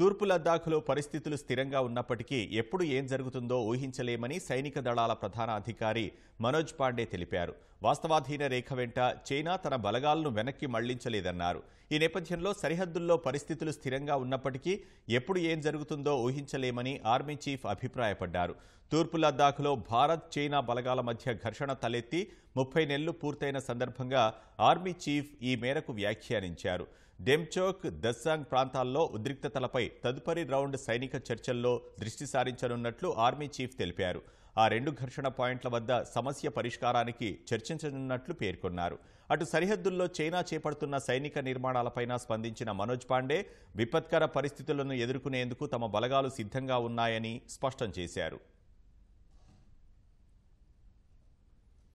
తూర్పు లద్దాఖ్లో పరిస్థితులు స్థిరంగా ఉన్నప్పటికీ ఎప్పుడు ఏం జరుగుతుందో ఊహించలేమని సైనిక దళాల ప్రధాన అధికారి మనోజ్ పాండే తెలిపారు వాస్తవాధీన రేఖ వెంట చైనా తన బలగాలను వెనక్కి మళ్లించలేదన్నారు ఈ నేపథ్యంలో సరిహద్దుల్లో పరిస్థితులు స్థిరంగా ఉన్నప్పటికీ ఎప్పుడు ఏం జరుగుతుందో ఊహించలేమని ఆర్మీ చీఫ్ అభిప్రాయపడ్డారు తూర్పు లద్దాఖ్లో భారత్ చైనా బలగాల మధ్య ఘర్షణ తలెత్తి ముప్పై నెలలు పూర్తయిన సందర్భంగా ఆర్మీ చీఫ్ ఈ మేరకు వ్యాఖ్యానించారు డెమ్చోక్ దస్సాంగ్ ప్రాంతాల్లో ఉద్రిక్తతలపై తదుపరి రౌండ్ సైనిక చర్చల్లో దృష్టి సారించనున్నట్లు ఆర్మీ చీఫ్ తెలిపారు ఆ రెండు ఘర్షణ పాయింట్ల వద్ద సమస్య పరిష్కారానికి చర్చించనున్నట్లు పేర్కొన్నారు అటు సరిహద్దుల్లో చైనా చేపడుతున్న సైనిక నిర్మాణాలపైన స్పందించిన మనోజ్ పాండే విపత్కర పరిస్థితులను ఎదుర్కొనేందుకు తమ బలగాలు సిద్ధంగా ఉన్నాయని స్పష్టం చేశారు